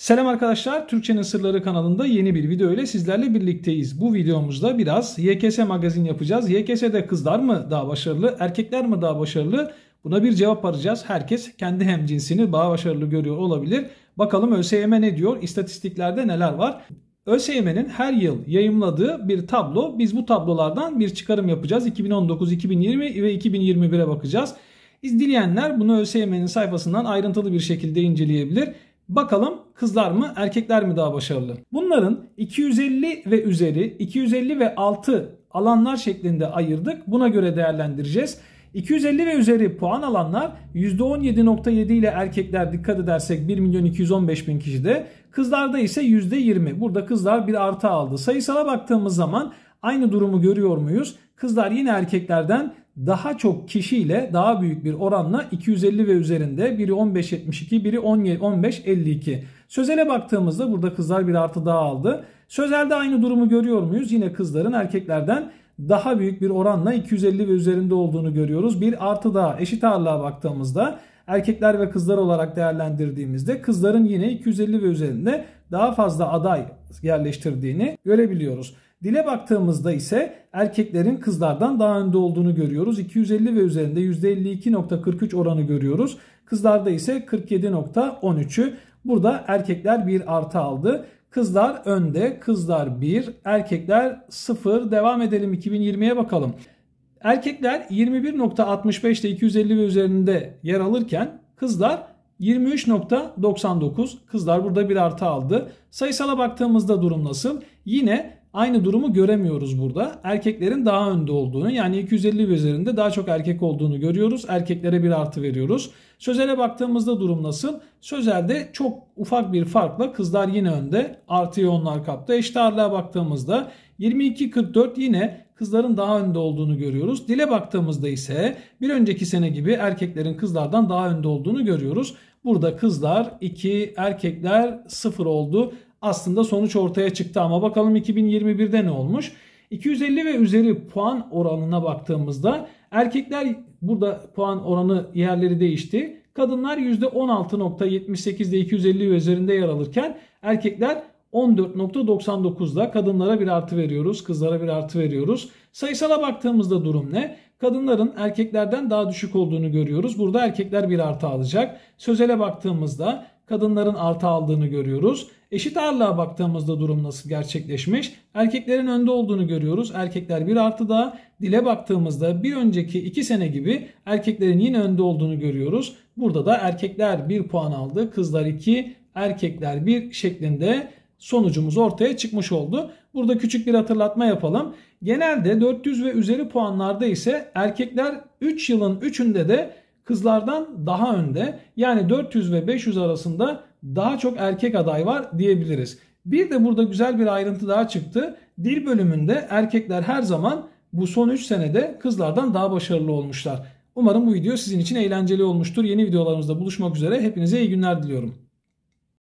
Selam arkadaşlar, Türkçenin Sırları kanalında yeni bir video ile sizlerle birlikteyiz. Bu videomuzda biraz YKS magazin yapacağız. YKS'de kızlar mı daha başarılı, erkekler mi daha başarılı? Buna bir cevap arayacağız. Herkes kendi hemcinsini daha başarılı görüyor olabilir. Bakalım ÖSYM ne diyor, istatistiklerde neler var? ÖSYM'nin her yıl yayımladığı bir tablo. Biz bu tablolardan bir çıkarım yapacağız. 2019, 2020 ve 2021'e bakacağız. İzleyenler bunu ÖSYM'nin sayfasından ayrıntılı bir şekilde inceleyebilir. Bakalım Kızlar mı erkekler mi daha başarılı? Bunların 250 ve üzeri, 250 ve altı alanlar şeklinde ayırdık. Buna göre değerlendireceğiz. 250 ve üzeri puan alanlar %17.7 ile erkekler dikkat edersek 1 milyon 215 bin kişide. Kızlarda ise %20. Burada kızlar bir artı aldı. Sayısala baktığımız zaman aynı durumu görüyor muyuz? Kızlar yine erkeklerden daha çok kişiyle daha büyük bir oranla 250 ve üzerinde biri 15.72 biri 15.52. Sözel'e baktığımızda burada kızlar bir artı daha aldı. Sözel'de aynı durumu görüyor muyuz? Yine kızların erkeklerden daha büyük bir oranla 250 ve üzerinde olduğunu görüyoruz. Bir artı daha eşit ağırlığa baktığımızda erkekler ve kızlar olarak değerlendirdiğimizde kızların yine 250 ve üzerinde daha fazla aday yerleştirdiğini görebiliyoruz. Dile baktığımızda ise erkeklerin kızlardan daha önde olduğunu görüyoruz. 250 ve üzerinde %52.43 oranı görüyoruz. Kızlarda ise 47.13'ü. Burada erkekler bir artı aldı. Kızlar önde, kızlar 1, erkekler 0. Devam edelim 2020'ye bakalım. Erkekler 21.65'te 250 ve üzerinde yer alırken kızlar 23.99. Kızlar burada bir artı aldı. Sayısala baktığımızda durum nasıl? Yine aynı durumu göremiyoruz burada. Erkeklerin daha önde olduğunu yani 250 ve üzerinde daha çok erkek olduğunu görüyoruz. Erkeklere bir artı veriyoruz. Sözel'e baktığımızda durum nasıl? Sözel'de çok ufak bir farkla kızlar yine önde. Artıyı onlar kaptı. Eşit ağırlığa baktığımızda 22-44 yine kızların daha önde olduğunu görüyoruz. Dile baktığımızda ise bir önceki sene gibi erkeklerin kızlardan daha önde olduğunu görüyoruz. Burada kızlar 2, erkekler 0 oldu aslında sonuç ortaya çıktı ama bakalım 2021'de ne olmuş? 250 ve üzeri puan oranına baktığımızda erkekler burada puan oranı yerleri değişti. Kadınlar %16.78'de 250 ve üzerinde yer alırken erkekler 14.99'da kadınlara bir artı veriyoruz, kızlara bir artı veriyoruz. Sayısala baktığımızda durum ne? Kadınların erkeklerden daha düşük olduğunu görüyoruz. Burada erkekler bir artı alacak. Sözele baktığımızda kadınların arta aldığını görüyoruz. Eşit ağırlığa baktığımızda durum nasıl gerçekleşmiş? Erkeklerin önde olduğunu görüyoruz. Erkekler bir artı daha Dile baktığımızda bir önceki iki sene gibi erkeklerin yine önde olduğunu görüyoruz. Burada da erkekler bir puan aldı. Kızlar iki. erkekler bir şeklinde sonucumuz ortaya çıkmış oldu. Burada küçük bir hatırlatma yapalım. Genelde 400 ve üzeri puanlarda ise erkekler 3 yılın 3'ünde de kızlardan daha önde. Yani 400 ve 500 arasında daha çok erkek aday var diyebiliriz. Bir de burada güzel bir ayrıntı daha çıktı. Dil bölümünde erkekler her zaman bu son 3 senede kızlardan daha başarılı olmuşlar. Umarım bu video sizin için eğlenceli olmuştur. Yeni videolarımızda buluşmak üzere. Hepinize iyi günler diliyorum.